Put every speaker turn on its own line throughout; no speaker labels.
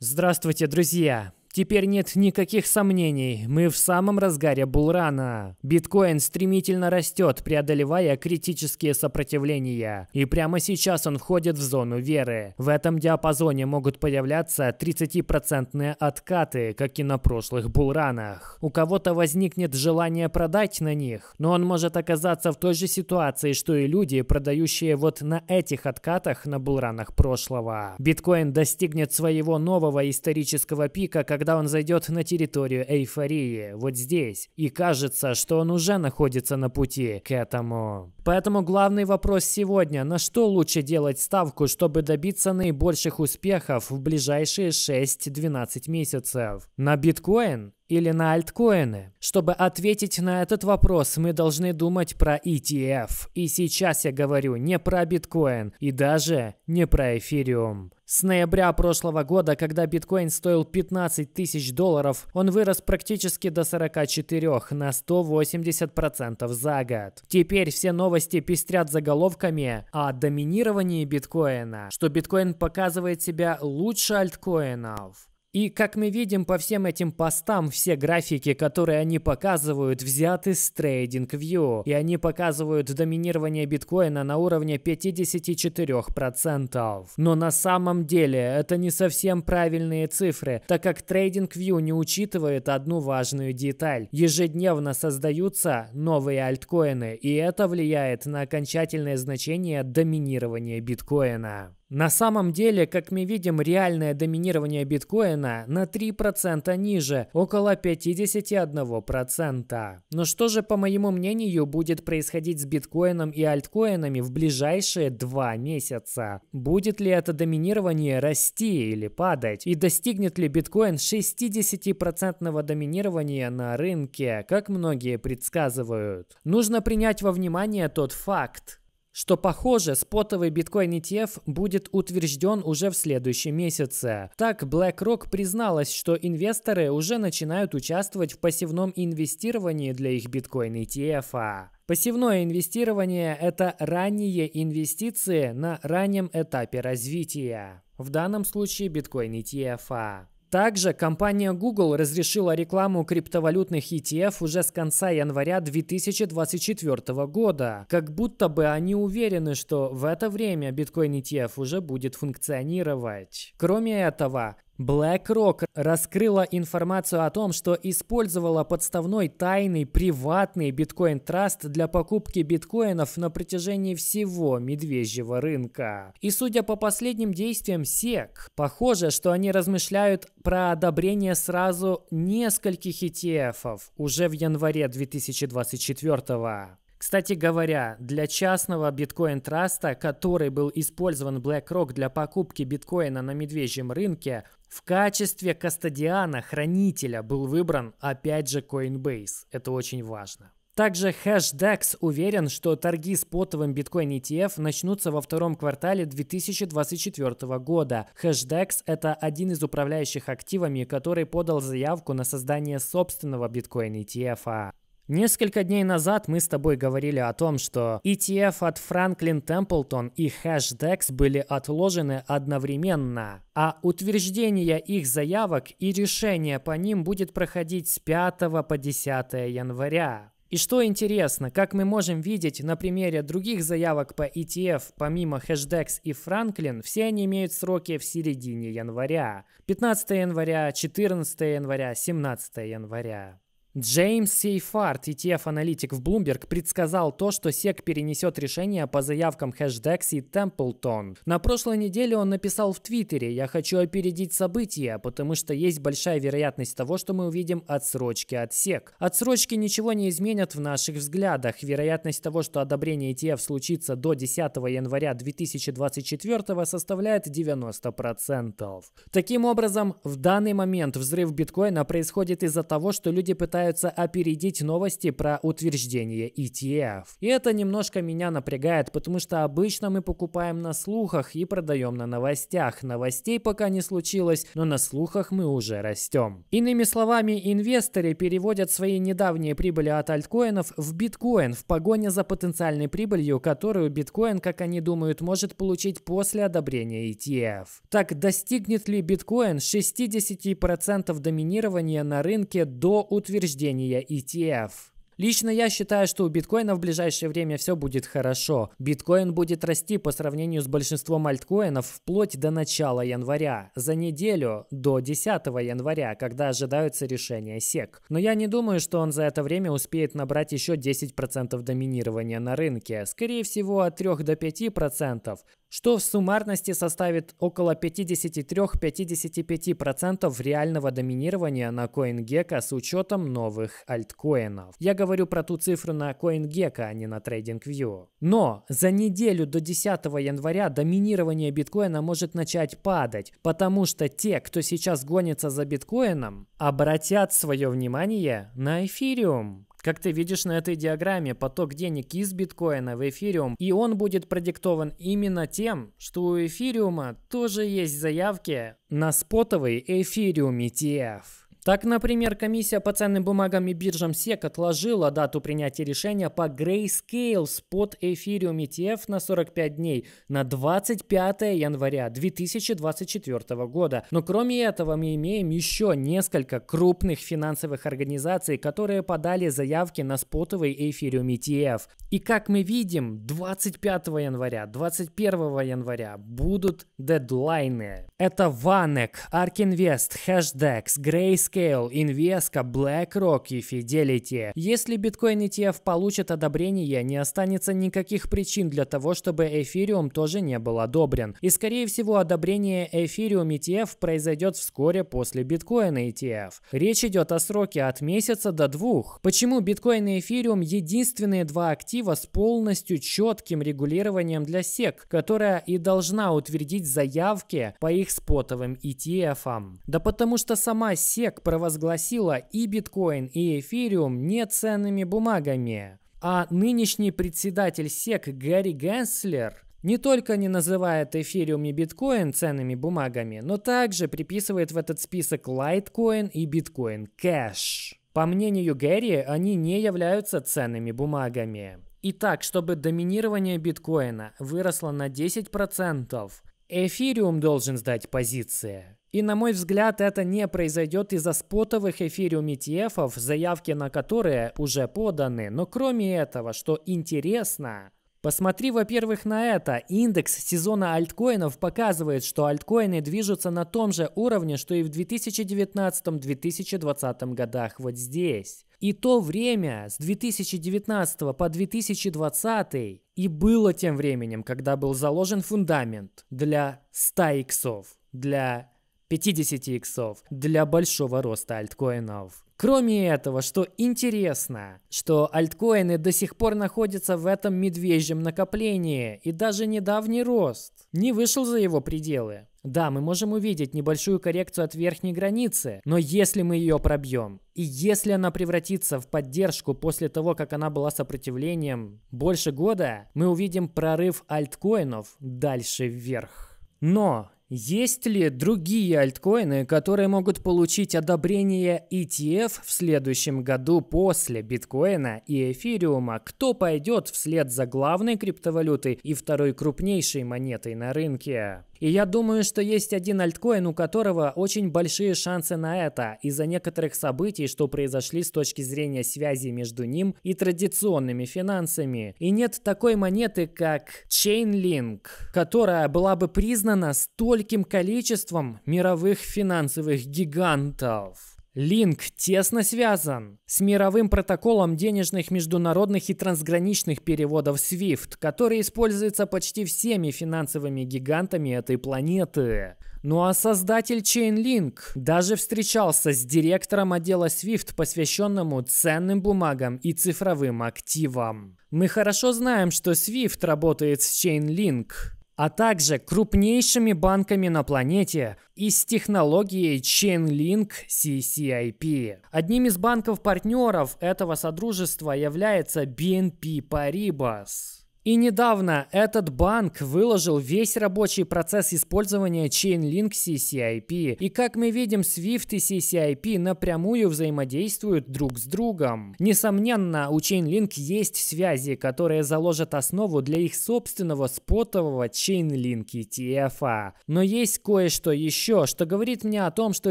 Здравствуйте, друзья! Теперь нет никаких сомнений, мы в самом разгаре булрана. Биткоин стремительно растет, преодолевая критические сопротивления. И прямо сейчас он входит в зону веры. В этом диапазоне могут появляться 30% откаты, как и на прошлых булранах. У кого-то возникнет желание продать на них, но он может оказаться в той же ситуации, что и люди, продающие вот на этих откатах на булранах прошлого. Биткоин достигнет своего нового исторического пика, когда когда он зайдет на территорию эйфории, вот здесь, и кажется, что он уже находится на пути к этому. Поэтому главный вопрос сегодня, на что лучше делать ставку, чтобы добиться наибольших успехов в ближайшие 6-12 месяцев? На биткоин или на альткоины? Чтобы ответить на этот вопрос, мы должны думать про ETF. И сейчас я говорю не про биткоин и даже не про эфириум. С ноября прошлого года, когда биткоин стоил 15 тысяч долларов, он вырос практически до 44 на 180% за год. Теперь все новости пестрят заголовками о доминировании биткоина, что биткоин показывает себя лучше альткоинов. И, как мы видим по всем этим постам, все графики, которые они показывают, взяты с TradingView. И они показывают доминирование биткоина на уровне 54%. Но на самом деле это не совсем правильные цифры, так как TradingView не учитывает одну важную деталь. Ежедневно создаются новые альткоины, и это влияет на окончательное значение доминирования биткоина. На самом деле, как мы видим, реальное доминирование биткоина на 3% ниже, около 51%. Но что же, по моему мнению, будет происходить с биткоином и альткоинами в ближайшие два месяца? Будет ли это доминирование расти или падать? И достигнет ли биткоин 60% доминирования на рынке, как многие предсказывают? Нужно принять во внимание тот факт, что, похоже, спотовый биткоин ETF будет утвержден уже в следующем месяце. Так, BlackRock призналась, что инвесторы уже начинают участвовать в пассивном инвестировании для их биткоин ETF. Пассивное инвестирование – это ранние инвестиции на раннем этапе развития. В данном случае биткоин ETF. Также компания Google разрешила рекламу криптовалютных ETF уже с конца января 2024 года, как будто бы они уверены, что в это время биткоин ETF уже будет функционировать. Кроме этого, BlackRock раскрыла информацию о том, что использовала подставной тайный приватный биткоин траст для покупки биткоинов на протяжении всего медвежьего рынка. И судя по последним действиям SEC, похоже, что они размышляют про одобрение сразу нескольких ETF уже в январе 2024 года. Кстати говоря, для частного биткоин-траста, который был использован BlackRock для покупки биткоина на медвежьем рынке, в качестве кастодиана, хранителя, был выбран опять же Coinbase. Это очень важно. Также HashDex уверен, что торги с потовым биткоин ETF начнутся во втором квартале 2024 года. HashDex – это один из управляющих активами, который подал заявку на создание собственного биткоин ETF. Несколько дней назад мы с тобой говорили о том, что ETF от Franklin Templeton и Hashdex были отложены одновременно, а утверждение их заявок и решение по ним будет проходить с 5 по 10 января. И что интересно, как мы можем видеть на примере других заявок по ETF, помимо Hashdex и Franklin, все они имеют сроки в середине января. 15 января, 14 января, 17 января. Джеймс Сейфарт, ETF-аналитик в Bloomberg, предсказал то, что SEC перенесет решение по заявкам Hashdex и Templeton. На прошлой неделе он написал в Твиттере «Я хочу опередить события, потому что есть большая вероятность того, что мы увидим отсрочки от SEC. Отсрочки ничего не изменят в наших взглядах. Вероятность того, что одобрение ETF случится до 10 января 2024 составляет 90%. Таким образом, в данный момент взрыв биткоина происходит из-за того, что люди пытаются пытаются опередить новости про утверждение ETF. И это немножко меня напрягает, потому что обычно мы покупаем на слухах и продаем на новостях. Новостей пока не случилось, но на слухах мы уже растем. Иными словами, инвесторы переводят свои недавние прибыли от альткоинов в биткоин в погоне за потенциальной прибылью, которую биткоин, как они думают, может получить после одобрения ETF. Так, достигнет ли биткоин 60% доминирования на рынке до утверждения нахождения ETF. Лично я считаю, что у биткоина в ближайшее время все будет хорошо. Биткоин будет расти по сравнению с большинством альткоинов вплоть до начала января, за неделю до 10 января, когда ожидаются решения SEC. Но я не думаю, что он за это время успеет набрать еще 10% доминирования на рынке, скорее всего от 3 до 5% что в суммарности составит около 53-55% реального доминирования на CoinGecko с учетом новых альткоинов. Я говорю про ту цифру на CoinGecko, а не на TradingView. Но за неделю до 10 января доминирование биткоина может начать падать, потому что те, кто сейчас гонится за биткоином, обратят свое внимание на эфириум. Как ты видишь на этой диаграмме, поток денег из биткоина в эфириум, и он будет продиктован именно тем, что у эфириума тоже есть заявки на спотовый эфириум ETF. Так, например, комиссия по ценным бумагам и биржам SEC отложила дату принятия решения по Grayscale под Ethereum ETF на 45 дней на 25 января 2024 года. Но кроме этого мы имеем еще несколько крупных финансовых организаций, которые подали заявки на спотовый Ethereum ETF. И как мы видим, 25 января, 21 января будут дедлайны. Это Vanek, Ark Invest, Hashdex, Grayscale, Grayscale, Invesco, BlackRock и Fidelity. Если биткоин ETF получит одобрение, не останется никаких причин для того, чтобы эфириум тоже не был одобрен. И скорее всего одобрение эфириум ETF произойдет вскоре после биткоина ETF. Речь идет о сроке от месяца до двух. Почему биткоин и эфириум единственные два актива с полностью четким регулированием для SEC, которая и должна утвердить заявки по их спотовым ETF? -ам? Да потому что сама SEC провозгласила и биткоин, и эфириум ценными бумагами. А нынешний председатель СЕК Гарри Генслер не только не называет эфириум и биткоин ценными бумагами, но также приписывает в этот список лайткоин и биткоин кэш. По мнению Гэри, они не являются ценными бумагами. Итак, чтобы доминирование биткоина выросло на 10%, эфириум должен сдать позиции. И на мой взгляд, это не произойдет из-за спотовых эфириум ETF, заявки на которые уже поданы. Но кроме этого, что интересно, Посмотри, во-первых, на это. Индекс сезона альткоинов показывает, что альткоины движутся на том же уровне, что и в 2019-2020 годах вот здесь. И то время с 2019 по 2020 и было тем временем, когда был заложен фундамент для 100 иксов, для 50 иксов для большого роста альткоинов. Кроме этого, что интересно, что альткоины до сих пор находятся в этом медвежьем накоплении, и даже недавний рост не вышел за его пределы. Да, мы можем увидеть небольшую коррекцию от верхней границы, но если мы ее пробьем, и если она превратится в поддержку после того, как она была сопротивлением больше года, мы увидим прорыв альткоинов дальше вверх. Но есть ли другие альткоины, которые могут получить одобрение ETF в следующем году после биткоина и эфириума? Кто пойдет вслед за главной криптовалютой и второй крупнейшей монетой на рынке? И я думаю, что есть один альткоин, у которого очень большие шансы на это из-за некоторых событий, что произошли с точки зрения связи между ним и традиционными финансами. И нет такой монеты, как Chainlink, которая была бы признана стольким количеством мировых финансовых гигантов. Линк тесно связан с мировым протоколом денежных международных и трансграничных переводов SWIFT, который используется почти всеми финансовыми гигантами этой планеты. Ну а создатель Chainlink даже встречался с директором отдела SWIFT, посвященному ценным бумагам и цифровым активам. Мы хорошо знаем, что SWIFT работает с Chainlink, а также крупнейшими банками на планете и с технологией Chainlink CCIP. Одним из банков-партнеров этого содружества является BNP Paribas. И недавно этот банк выложил весь рабочий процесс использования Chainlink CCIP. И как мы видим, Swift и CCIP напрямую взаимодействуют друг с другом. Несомненно, у Chainlink есть связи, которые заложат основу для их собственного спотового Chainlink ETF. Но есть кое-что еще, что говорит мне о том, что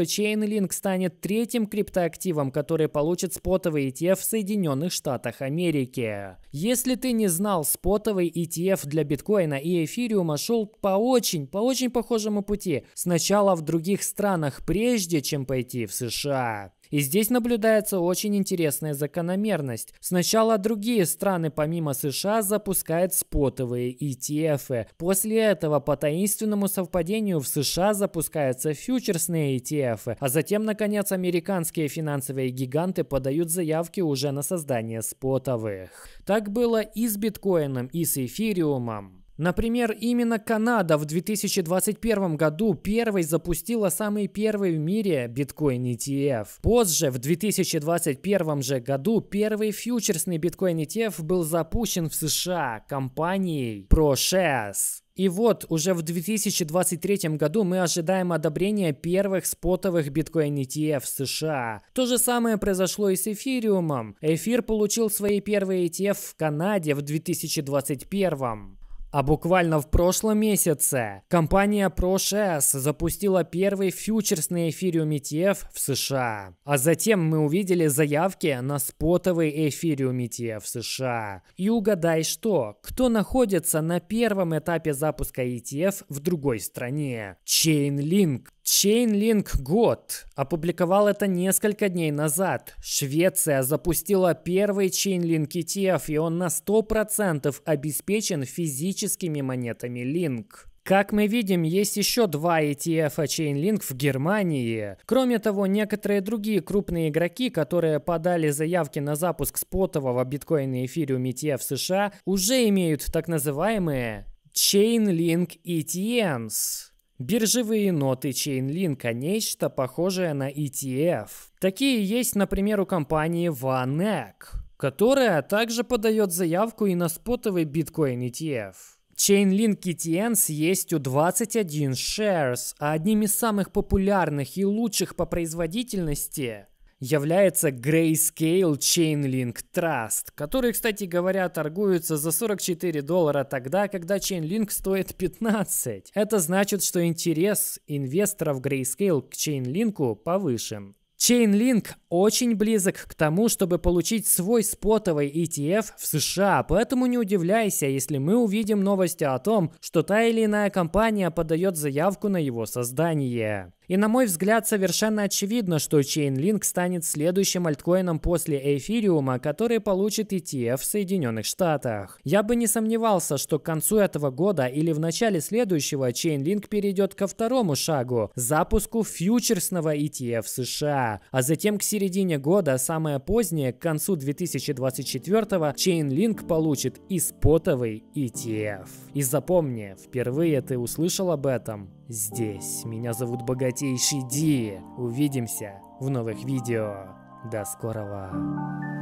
Chainlink станет третьим криптоактивом, который получит спотовый ETF в Соединенных Штатах Америки. Если ты не знал, спот спотовый ETF для биткоина и эфириума шел по очень, по очень похожему пути. Сначала в других странах, прежде чем пойти в США. И здесь наблюдается очень интересная закономерность. Сначала другие страны, помимо США, запускают спотовые ETF. После этого по таинственному совпадению в США запускаются фьючерсные ETF. А затем, наконец, американские финансовые гиганты подают заявки уже на создание спотовых. Так было и с биткоином, и с эфириумом. Например, именно Канада в 2021 году первой запустила самый первый в мире биткоин ETF. Позже, в 2021 же году, первый фьючерсный биткоин ETF был запущен в США компанией ProShares. И вот уже в 2023 году мы ожидаем одобрения первых спотовых биткоин ETF в США. То же самое произошло и с эфириумом. Эфир получил свои первые ETF в Канаде в 2021. А буквально в прошлом месяце компания ProShares запустила первый фьючерсный эфириум ETF в США. А затем мы увидели заявки на спотовый эфириум ETF в США. И угадай что, кто находится на первом этапе запуска ETF в другой стране? Chainlink. Chainlink God опубликовал это несколько дней назад. Швеция запустила первый Chainlink ETF, и он на 100% обеспечен физическими монетами Link. Как мы видим, есть еще два ETF Chainlink в Германии. Кроме того, некоторые другие крупные игроки, которые подали заявки на запуск спотового биткоина и эфириум ETF в США, уже имеют так называемые Chainlink ETNs. Биржевые ноты Chainlink – а нечто похожее на ETF. Такие есть, например, у компании VanEck, которая также подает заявку и на спотовый биткоин ETF. Chainlink ETNs есть у 21 Shares, а одним из самых популярных и лучших по производительности является Grayscale Chainlink Trust, который, кстати говоря, торгуется за 44 доллара тогда, когда Chainlink стоит 15. Это значит, что интерес инвесторов Grayscale к Chainlink повышен. Chainlink очень близок к тому, чтобы получить свой спотовый ETF в США, поэтому не удивляйся, если мы увидим новости о том, что та или иная компания подает заявку на его создание. И на мой взгляд, совершенно очевидно, что Chainlink станет следующим альткоином после эфириума, который получит ETF в Соединенных Штатах. Я бы не сомневался, что к концу этого года или в начале следующего Chainlink перейдет ко второму шагу – запуску фьючерсного ETF в США. А затем к середине года, самое позднее, к концу 2024 Chainlink получит и спотовый ETF. И запомни, впервые ты услышал об этом здесь. Меня зовут Богатейший Ди. Увидимся в новых видео. До скорого.